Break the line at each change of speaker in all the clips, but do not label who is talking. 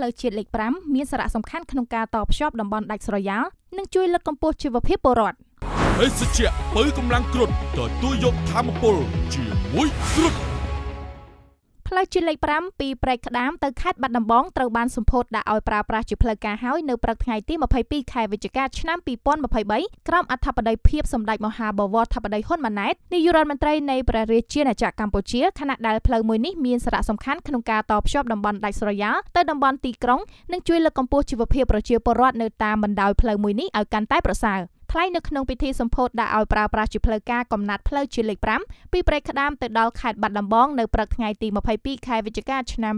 ផ្លូវជាតិលេខ5មានសារៈសំខាន់ក្នុងការតភ្ជាប់តំបន់ដាច់ស្រយាលនិងជួយលើកកម្ពស់ជីវភាពពលរដ្ឋ
ភេសជ្ជៈបើកម្លាំងគ្រុតទទួលយកធម្មពលជា
មួយគ្រុតផ្លូវជាតិលេខ5ពីព្រែកក្តាមទៅខេត្តបាត់ដំបងត្រូវបានសម្ពោធដាក់ឲ្យប្រើប្រាស់ជាផ្លូវការហើយនៅព្រឹកថ្ងៃទី22ខែវិច្ឆិកាឆ្នាំ2023ក្រោមអធិបតីភាពសម្ដេចមហាបវរធិបតីហ៊ុនម៉ាណែតនាយករដ្ឋមន្ត្រីនៃព្រះរាជាណាចក្រកម្ពុជាខណៈដែលផ្លូវមួយនេះមានសារៈសំខាន់ក្នុងការតភ្ជាប់តំបន់ដាច់ស្រយាលទៅតំបន់ទីក្រុងនិងជួយលើកកម្ពស់ជីវភាពប្រជាពលរដ្ឋនៅតាមបណ្ដោយផ្លូវមួយនេះឲ្យកាន់តែប្រសើរ។ថ្លែងនៅក្នុងពិធីសម្ពោធដាក់ឲ្យប្រើប្រាស់ជាផ្លូវការកំណត់ផ្លូវជាលេខ5ពីព្រៃក្តាមទៅដល់ខេត្តបាត់ដំបងនៅព្រឹកថ្ងៃទី22ខែវិច្ឆិកាឆ្នាំ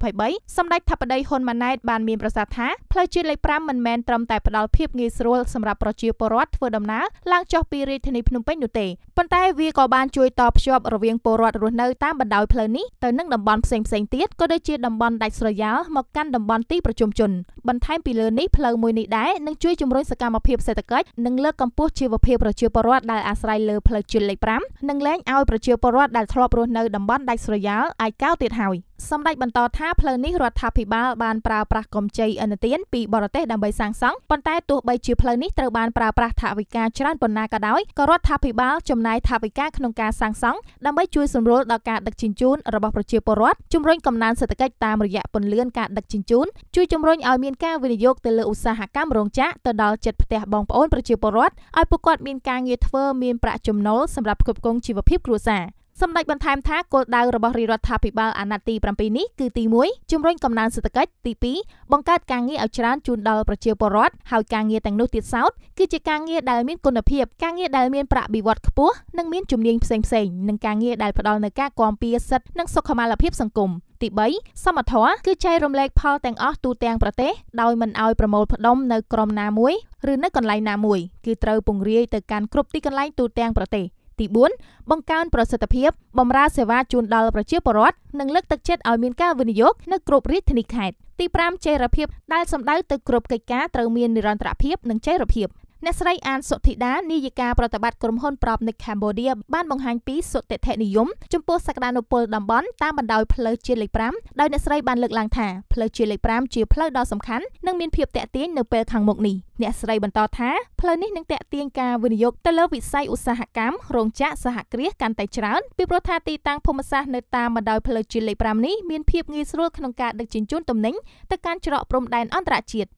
2023សម្ដេចថាបតីហ៊ុនម៉ាណែតបានមានប្រសាសន៍ថាផ្លូវជាតិលេខ5មិនមែនត្រឹមតែផ្ដល់ភាពងាយស្រួលសម្រាប់ប្រជាពលរដ្ឋធ្វើដំណើរឡើងចុះពីរាជធានីភ្នំពេញនោះទេប៉ុន្តែវាក៏បានជួយតភ្ជាប់រវាងពលរដ្ឋរស់នៅតាមបណ្ដោយផ្លូវនេះទៅនឹងតំបន់ផ្សេងៗទៀតក៏ដូចជាតំបន់ដាច់ស្រយាលមកកាន់តំបន់ទីប្រជុំជនបន្ថែមពីលើនេះផ្លូវមួយនេះដែរនឹងជួយជំរុញសកម្មភាពសេដ្ឋកិច្ចនិងនិងលើកកម្ពស់ជីវភាពប្រជាពលរដ្ឋដែលអាស្រ័យលើផ្លូវជាតិលេខ5និងលែងឲ្យប្រជាពលរដ្ឋដែលធ្លាប់រស់នៅតំបន់ដាច់ស្រយាលឯកោទៀតហើយ។សម្ដេចបន្តថាផ្លូវនេះរដ្ឋាភិបាលបានប្រើប្រាស់កម្ចីឥណទានពីបរទេសដើម្បីសាងសង់ប៉ុន្តែទោះបីជាផ្លូវនេះត្រូវបានប្រើប្រាស់ថវិកាច្រើនប៉ុណ្ណាក៏ដោយក៏រដ្ឋាភិបាលចំណាយថវិកាក្នុងការសាងសង់ដើម្បីជួយសម្រួលដល់ការដឹកជញ្ជូនរបស់ប្រជាពលរដ្ឋជំរុញកំណើនសេដ្ឋកិច្ចតាមរយៈពន្លឿនការដឹកជញ្ជូនជួយជំរុញឲ្យមានការវិនិយោគទៅលើឧស្សាហកម្មរោងចក្រទៅដល់ចិត្តផ្ទះបងប្អូនប្រជាពលរដ្ឋឲ្យពួកគាត់មានការងារធ្វើមានប្រាក់ចំណូលសម្រាប់ផ្គត់ផ្គង់ជីវភាពគ្រួសារ។សម្ដេចបន្ថែមថាគោលដៅរបស់រាជរដ្ឋាភិបាលអាណត្តិទី7នេះគឺទី1ជំរុញកំណើនសេដ្ឋកិច្ចទី2បង្កើតការងារឲ្យច្រើនជូនដល់ប្រជាពលរដ្ឋហើយការងារទាំងនោះទៀតសោតគឺជាការងារដែលមានគុណភាព ការងារដែលមានប្រាក់បៀវត្សខ្ពស់និងមានជំនាញផ្សេងៗនិងការងារដែលផ្ដល់នូវការគាំពារសិទ្ធិនិងសុខុមាលភាពសង្គមទី3សមត្ថៈគឺចែករំលែកផលទាំងអស់ទូទាំងប្រទេសដោយមិនឲ្យប្រមូលផ្ដុំនៅក្រុមណាមួយឬនៅកន្លែងណាមួយ គឺត្រូវពង្រាយទៅកាន់គ្រប់ទីកន្លែងទូទាំងប្រទេស។ទី4បង្កើនប្រសិទ្ធភាពបម្រើសេវាជូនដល់ប្រជាពលរដ្ឋនិងលើកទឹកចិត្តឲ្យមានការវិនិយោគនៅគ្រប់រាជធានីខេត្តទី5ចីរភាពដែលសំដៅទៅគ្រប់កិច្ចការត្រូវមាននិរន្តរភាពនិងចីរភាពអ្នកស្រីអានសុធីតានាយិកាប្រតិបត្តិក្រុមហ៊ុនប្រອບនៅកម្ពុជាបានបង្ហាញពីសុតិធនិយមចំពោះសក្តានុពលតំបន់តាមបណ្ដោយផ្លូវជាតិលេខ5ដោយអ្នកស្រីបានលើកឡើងថាផ្លូវជាតិលេខ5ជាផ្លូវដ៏សំខាន់និងមានភាពតាក់ទាញនៅពេលខាងមុខនេះអ្នកស្រីបន្តថាផ្លូវនេះនឹងតាក់ទាញការវិនិយោគទៅលើវិស័យឧស្សាហកម្មរោងចក្រសហគ្រាសកាន់តែច្រើនពីព្រោះថាទីតាំងភូមិសាស្ត្រនៅតាមបណ្ដោយផ្លូវជាតិលេខ5នេះមានភាពងាយស្រួលក្នុងការដឹកជញ្ជូនទំនិញទៅកាន់ច្រកព្រំដែនអន្តរជាតិ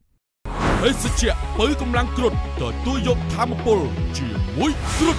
ភេសជ្ជៈបើកម្លាំងគ្រុតទទួលយកធម្មពល ជាមួយគ្
រុត